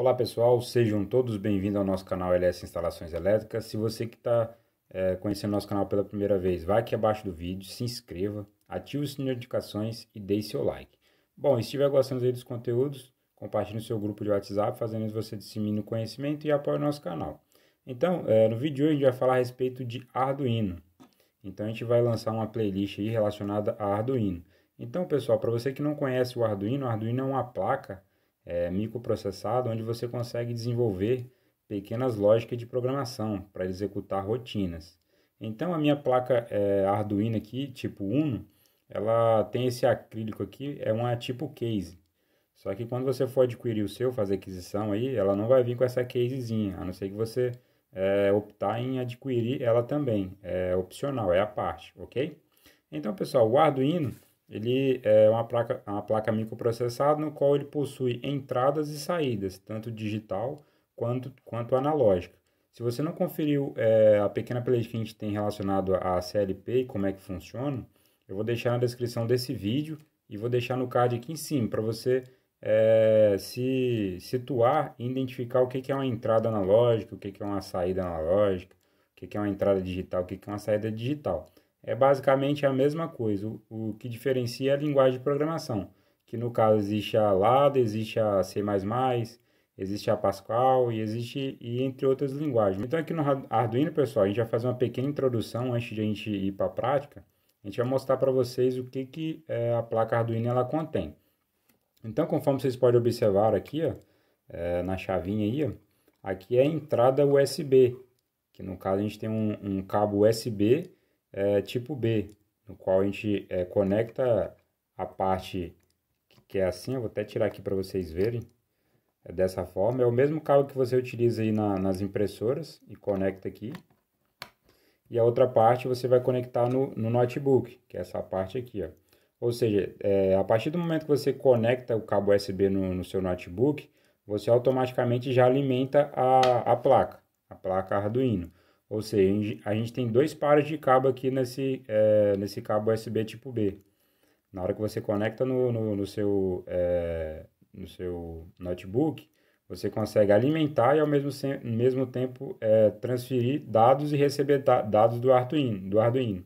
Olá pessoal, sejam todos bem-vindos ao nosso canal LS Instalações Elétricas. Se você que está é, conhecendo nosso canal pela primeira vez, vai aqui abaixo do vídeo, se inscreva, ative o sininho de notificações e deixe seu like. Bom, se estiver gostando dos conteúdos, compartilhe no seu grupo de WhatsApp, fazendo você disseminar o conhecimento e apoie o nosso canal. Então, é, no vídeo de hoje a gente vai falar a respeito de Arduino. Então a gente vai lançar uma playlist relacionada a Arduino. Então, pessoal, para você que não conhece o Arduino, o Arduino é uma placa é, microprocessado, onde você consegue desenvolver pequenas lógicas de programação para executar rotinas. Então a minha placa é, Arduino aqui, tipo Uno, ela tem esse acrílico aqui, é uma tipo case. Só que quando você for adquirir o seu, fazer aquisição aí, ela não vai vir com essa casezinha, a não ser que você é, optar em adquirir ela também. É opcional, é a parte, ok? Então, pessoal, o Arduino ele é uma placa, uma placa microprocessada no qual ele possui entradas e saídas, tanto digital quanto, quanto analógica. Se você não conferiu é, a pequena playlist que a gente tem relacionado à CLP e como é que funciona, eu vou deixar na descrição desse vídeo e vou deixar no card aqui em cima para você é, se situar e identificar o que, que é uma entrada analógica, o que, que é uma saída analógica, o que, que é uma entrada digital, o que, que é uma saída digital é basicamente a mesma coisa. O, o que diferencia é a linguagem de programação, que no caso existe a LADA, existe a C++, existe a Pascal e existe e entre outras linguagens. Então aqui no Arduino, pessoal, a gente vai fazer uma pequena introdução antes de a gente ir para a prática. A gente vai mostrar para vocês o que, que é, a placa Arduino ela contém. Então, conforme vocês podem observar aqui, ó, é, na chavinha aí, ó, aqui é a entrada USB, que no caso a gente tem um, um cabo USB é, tipo B, no qual a gente é, conecta a parte que é assim, eu vou até tirar aqui para vocês verem, é dessa forma, é o mesmo cabo que você utiliza aí na, nas impressoras e conecta aqui, e a outra parte você vai conectar no, no notebook, que é essa parte aqui, ó. Ou seja, é, a partir do momento que você conecta o cabo USB no, no seu notebook, você automaticamente já alimenta a, a placa, a placa Arduino. Ou seja, a gente tem dois pares de cabo aqui nesse, é, nesse cabo USB tipo B. Na hora que você conecta no, no, no seu, é, no seu notebook, você consegue alimentar e ao mesmo, mesmo tempo é, transferir dados e receber dados do Arduino, do Arduino.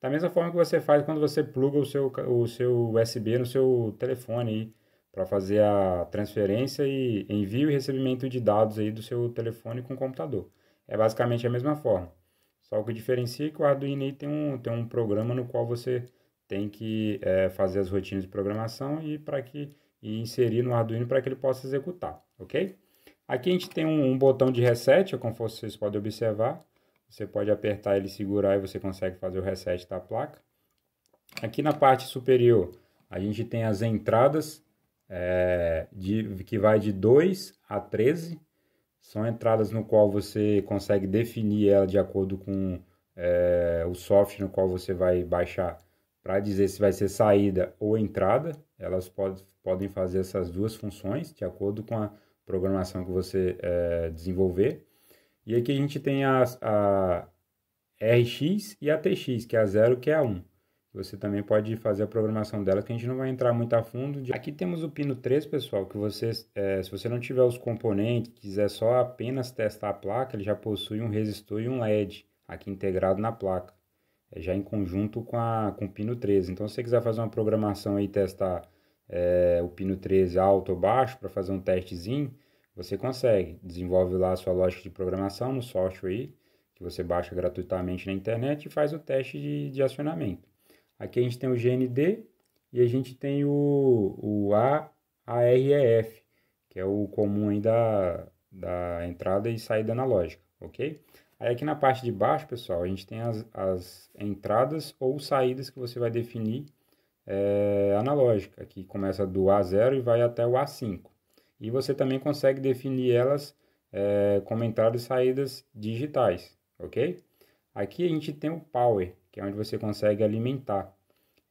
Da mesma forma que você faz quando você pluga o seu, o seu USB no seu telefone para fazer a transferência e envio e recebimento de dados aí do seu telefone com o computador. É basicamente a mesma forma. Só que diferencia é que o Arduino aí tem um, tem um programa no qual você tem que é, fazer as rotinas de programação e para que e inserir no Arduino para que ele possa executar, ok? Aqui a gente tem um, um botão de reset, é como vocês podem observar. Você pode apertar ele, segurar e você consegue fazer o reset da placa. Aqui na parte superior a gente tem as entradas é, de, que vai de 2 a 13. São entradas no qual você consegue definir ela de acordo com é, o software no qual você vai baixar para dizer se vai ser saída ou entrada. Elas pode, podem fazer essas duas funções de acordo com a programação que você é, desenvolver. E aqui a gente tem a, a RX e a TX, que é a 0 que é a 1. Um. Você também pode fazer a programação dela, que a gente não vai entrar muito a fundo. Aqui temos o pino 3, pessoal, que você, é, se você não tiver os componentes, quiser só apenas testar a placa, ele já possui um resistor e um LED aqui integrado na placa, é, já em conjunto com, a, com o pino 13. Então, se você quiser fazer uma programação e testar é, o pino 13 alto ou baixo para fazer um testezinho, você consegue. Desenvolve lá a sua lógica de programação no software aí, que você baixa gratuitamente na internet e faz o teste de, de acionamento. Aqui a gente tem o GND e a gente tem o, o AREF, que é o comum aí da, da entrada e saída analógica, ok? Aí aqui na parte de baixo, pessoal, a gente tem as, as entradas ou saídas que você vai definir é, analógica, que começa do A0 e vai até o A5. E você também consegue definir elas é, como entradas e saídas digitais, ok? Aqui a gente tem o power, que é onde você consegue alimentar.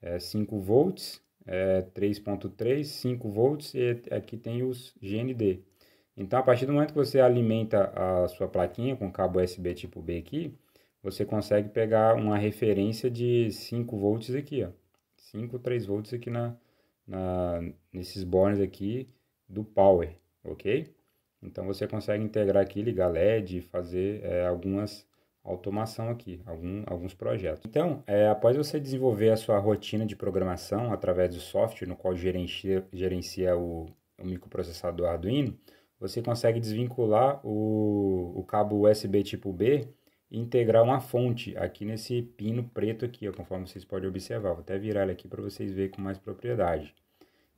É 5 volts, é 3.3, 5 volts e aqui tem os GND. Então, a partir do momento que você alimenta a sua plaquinha com cabo USB tipo B aqui, você consegue pegar uma referência de 5 volts aqui, ó. 5, 3 volts aqui na, na, nesses bornes aqui do power, ok? Então, você consegue integrar aqui, ligar LED, fazer é, algumas automação aqui, algum, alguns projetos. Então, é, após você desenvolver a sua rotina de programação através do software no qual gerencia, gerencia o, o microprocessador Arduino, você consegue desvincular o, o cabo USB tipo B e integrar uma fonte aqui nesse pino preto aqui, ó, conforme vocês podem observar. Vou até virar ele aqui para vocês verem com mais propriedade.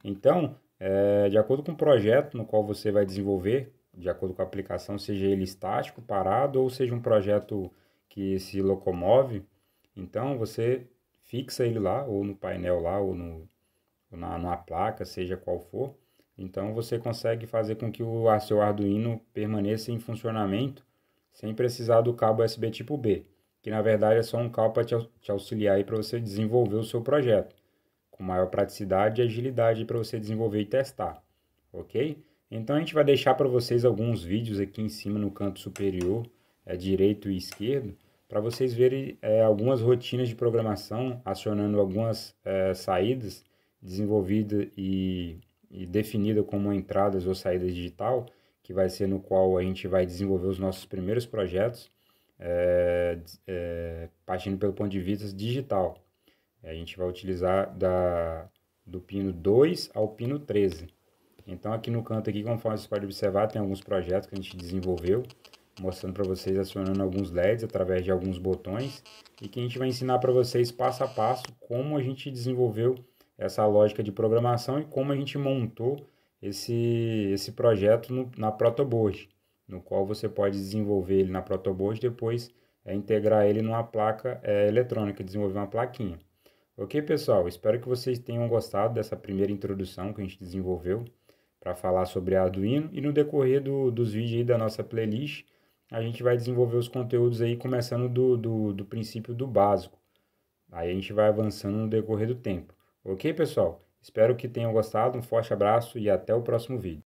Então, é, de acordo com o projeto no qual você vai desenvolver, de acordo com a aplicação, seja ele estático, parado ou seja um projeto que se locomove. Então você fixa ele lá, ou no painel lá, ou, no, ou na, numa placa, seja qual for. Então você consegue fazer com que o seu Arduino permaneça em funcionamento sem precisar do cabo USB tipo B, que na verdade é só um cabo para te auxiliar para você desenvolver o seu projeto, com maior praticidade e agilidade para você desenvolver e testar, ok? Então a gente vai deixar para vocês alguns vídeos aqui em cima no canto superior, é, direito e esquerdo, para vocês verem é, algumas rotinas de programação acionando algumas é, saídas desenvolvida e, e definida como entradas ou saídas digital, que vai ser no qual a gente vai desenvolver os nossos primeiros projetos, é, é, partindo pelo ponto de vista digital. A gente vai utilizar da, do pino 2 ao pino 13. Então aqui no canto aqui, conforme vocês podem observar, tem alguns projetos que a gente desenvolveu, mostrando para vocês acionando alguns LEDs através de alguns botões e que a gente vai ensinar para vocês passo a passo como a gente desenvolveu essa lógica de programação e como a gente montou esse, esse projeto no, na protoboard, no qual você pode desenvolver ele na protoboard e depois é, integrar ele numa placa é, eletrônica, desenvolver uma plaquinha. Ok, pessoal? Espero que vocês tenham gostado dessa primeira introdução que a gente desenvolveu para falar sobre Arduino e no decorrer do, dos vídeos aí da nossa playlist a gente vai desenvolver os conteúdos aí começando do, do, do princípio do básico. Aí a gente vai avançando no decorrer do tempo. Ok, pessoal? Espero que tenham gostado, um forte abraço e até o próximo vídeo.